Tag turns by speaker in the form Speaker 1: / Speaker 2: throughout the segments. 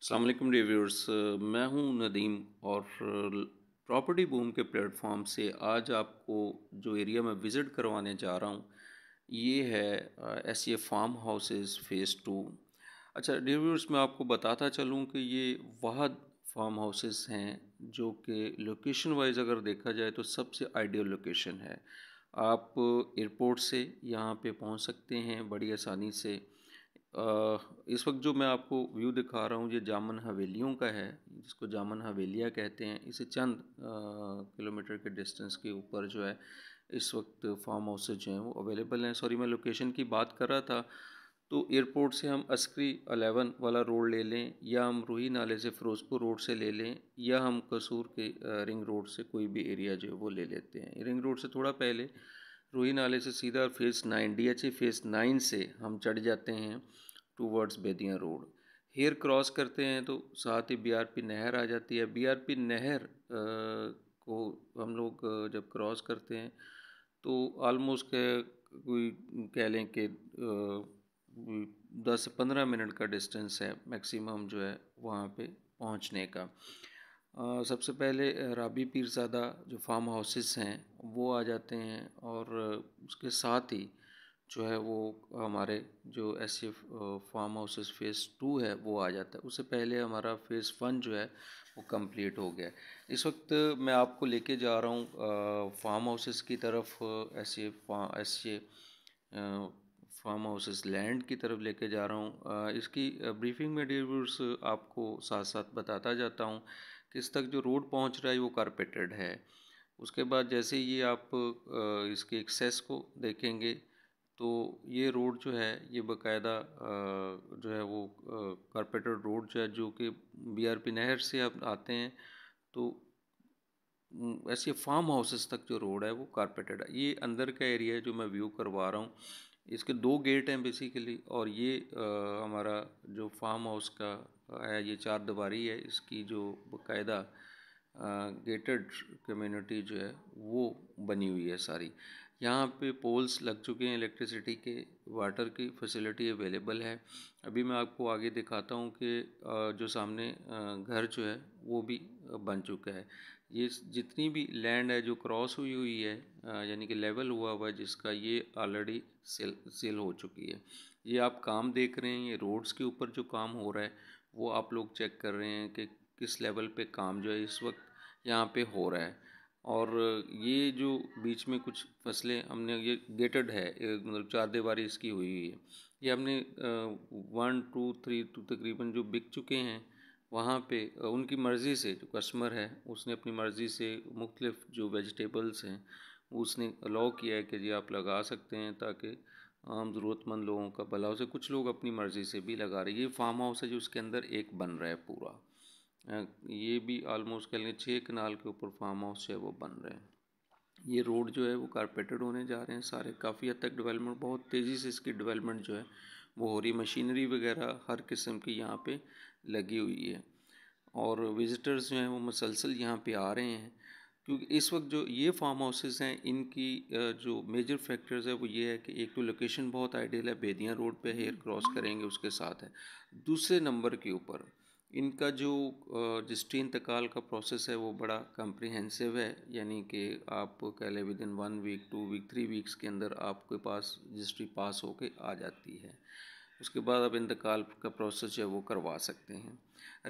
Speaker 1: अल्लाम रिव्यूर्स uh, मैं हूं नदीम और प्रॉपर्टी uh, बूम के प्लेटफॉर्म से आज आपको जो एरिया मैं विज़िट करवाने जा रहा हूं ये है S A farm houses phase two अच्छा रिव्यूर्स मैं आपको बताता चलूं कि ये वाहद फार्म हाउसेस हैं जो कि लोकेशन वाइज अगर देखा जाए तो सबसे आइडियल लोकेशन है आप एयरपोर्ट से यहाँ पर पहुँच सकते हैं बड़ी आसानी से इस वक्त जो मैं आपको व्यू दिखा रहा हूँ ये जामन हवेलियों का है जिसको जामन हवेलिया कहते हैं इसे चंद किलोमीटर के डिस्टेंस के ऊपर जो है इस वक्त फार्म हाउसेज जो हैं वो अवेलेबल हैं सॉरी मैं लोकेशन की बात कर रहा था तो एयरपोर्ट से हम अस्करी अलेवन वाला रोड ले लें या हम रूही नाले से फ़िरोज़पुर रोड से ले लें या हम कसूर के रिंग रोड से कोई भी एरिया जो है वो ले लेते हैं रिंग रोड से थोड़ा पहले रूही नाले से सीधा phase nine DHA phase nine से हम चढ़ जाते हैं towards Bedian road here cross करते हैं तो साथ ही बीआरपी नहर आ जाती है बीआरपी नहर आ, को हम लोग जब क्रॉस करते हैं तो ऑलमोस्ट कोई कह लें कि दस से पंद्रह मिनट का डिस्टेंस है मैक्सिमम जो है वहाँ पे पहुँचने का सबसे पहले राबी पीरज़ादा जो फार्म हाउसेस हैं वो आ जाते हैं और उसके साथ ही जो है वो हमारे जो S farm houses phase two है वो आ जाता है उससे पहले हमारा फ़ेज़ वन जो है वो कंप्लीट हो गया इस वक्त मैं आपको लेके जा रहा हूँ फार्म हाउसेस की तरफ ऐसे एस फार्म हाउसेस लैंड की तरफ लेके जा रहा हूँ इसकी ब्रीफिंग में डिवर्स आपको साथ साथ बताता जाता हूँ किस तक जो रोड पहुँच रहा है वो कारपेटेड है उसके बाद जैसे ये आप इसके एक्सेस को देखेंगे तो ये रोड जो है ये बाकायदा जो है वो कारपेटेड रोड जो है जो कि बीआरपी नहर से आप आते हैं तो ऐसे फार्म हाउसेस तक जो रोड है वो कारपेटेड है ये अंदर का एरिया है जो मैं व्यू करवा रहा हूँ इसके दो गेट हैं बेसिकली और ये आ, हमारा जो फार्म हाउस का है ये चार दीवारी है इसकी जो बाकायदा गेटेड कम्युनिटी जो है वो बनी हुई है सारी यहाँ पे पोल्स लग चुके हैं इलेक्ट्रिसिटी के वाटर की फैसिलिटी अवेलेबल है अभी मैं आपको आगे दिखाता हूँ कि जो सामने घर जो है वो भी बन चुका है ये जितनी भी लैंड है जो क्रॉस हुई हुई है यानी कि लेवल हुआ हुआ है जिसका ये ऑलरेडी सेल सेल हो चुकी है ये आप काम देख रहे हैं ये रोड्स के ऊपर जो काम हो रहा है वो आप लोग चेक कर रहे हैं कि किस लेवल पे काम जो है इस वक्त यहाँ पे हो रहा है और ये जो बीच में कुछ फसलें हमने ये गेटेड है मतलब चार दीवारी इसकी हुई हुई है ये हमने वन टू थ्री टू तकरीबन जो बिक चुके हैं वहाँ पे उनकी मर्ज़ी से जो कस्टमर है उसने अपनी मर्ज़ी से मुख्तलिफ जो वेजिटेबल्स हैं उसने अलाउ किया है कि जी आप लगा सकते हैं ताकि आम ज़रूरतमंद लोगों का भला उसे कुछ लोग अपनी मर्ज़ी से भी लगा रहे ये फार्म हाउस है जो उसके अंदर एक बन रहा है पूरा ये भी ऑलमोस्ट कह लेंगे छः कनाल के ऊपर फार्म हाउस है वो बन रहे हैं ये रोड जो है वो कारपेटेड होने जा रहे हैं सारे काफ़ी हद तक डेवलपमेंट बहुत तेज़ी से इसकी डेवलपमेंट जो है वो हो रही मशीनरी वगैरह हर किस्म की यहाँ पे लगी हुई है और विज़िटर्स जो हैं वो मुसलसल यहाँ पे आ रहे हैं क्योंकि इस वक्त जो ये फार्म हाउसेस हैं इनकी जो मेजर फैक्टर्स है वो ये है कि एक तो लोकेशन बहुत आइडियल है बेदियाँ रोड पर हेयर क्रॉस करेंगे उसके साथ है दूसरे नंबर के ऊपर इनका जो जिसटी इंतकाल का प्रोसेस है वो बड़ा कम्प्रीहेंसिव है यानी कि आप कह लें within one week two week three weeks के अंदर आपके पास रजिस्ट्री पास होके आ जाती है उसके बाद आप इंतकाल का प्रोसेस जो है वो करवा सकते हैं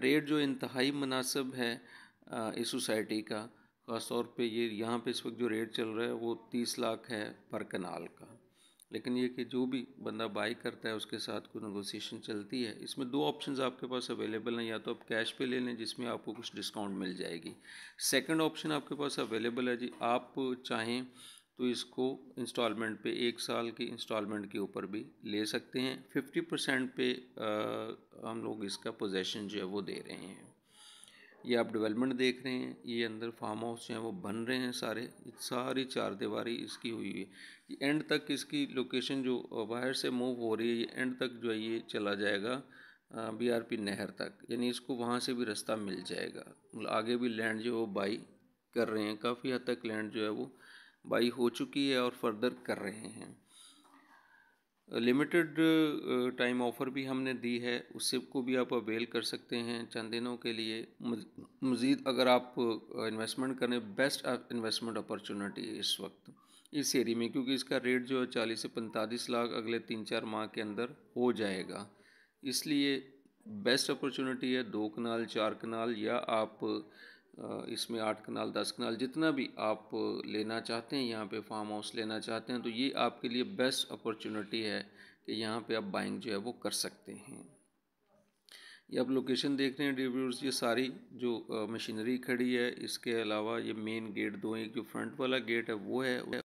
Speaker 1: रेट जो इंतहाई मुनासब है इस सोसाइटी का ख़ासतौर पर पे ये यहाँ पे इस वक्त जो रेट चल रहा है वो तीस लाख है पर कनाल का लेकिन ये कि जो भी बंदा बाई करता है उसके साथ कोई नगोसिएशन चलती है इसमें दो ऑप्शंस आपके पास अवेलेबल हैं या तो आप कैश पे ले लें जिसमें आपको कुछ डिस्काउंट मिल जाएगी सेकंड ऑप्शन आपके पास अवेलेबल है जी आप चाहें तो इसको इंस्टॉलमेंट पे एक साल की इंस्टॉलमेंट के ऊपर भी ले सकते हैं फिफ्टी परसेंट पे आ, हम लोग इसका पोजेसन जो है वो दे रहे हैं ये आप डेवलपमेंट देख रहे हैं ये अंदर फार्म हाउस हैं वो बन रहे हैं सारे सारी चार दीवारी इसकी हुई है एंड तक इसकी लोकेशन जो बाहर से मूव हो रही है ये एंड तक जो है ये चला जाएगा बीआरपी नहर तक यानी इसको वहाँ से भी रास्ता मिल जाएगा मतलब आगे भी लैंड जो है वो बाई कर रहे हैं काफ़ी हद तक लैंड जो है वो बाई हो चुकी है और फर्दर कर रहे हैं लिमिटेड टाइम ऑफ़र भी हमने दी है उससे को भी आप अवेल कर सकते हैं चंद दिनों के लिए मज़ीद अगर आप इन्वेस्टमेंट करें बेस्ट इन्वेस्टमेंट अपॉर्चुनिटी इस वक्त इस एरिए में क्योंकि इसका रेट जो है चालीस से पैंतालीस लाख अगले तीन चार माह के अंदर हो जाएगा इसलिए बेस्ट अपॉर्चुनिटी है दो कनाल चार कनाल या आप इसमें आठ कनाल दस कनाल जितना भी आप लेना चाहते हैं यहाँ पे फार्म हाउस लेना चाहते हैं तो ये आपके लिए बेस्ट अपॉर्चुनिटी है कि यहाँ पे आप बाइंग जो है वो कर सकते हैं ये आप लोकेशन देख रहे हैं डिव्यूर्स ये सारी जो मशीनरी खड़ी है इसके अलावा ये मेन गेट दो एक जो फ्रंट वाला गेट है वो है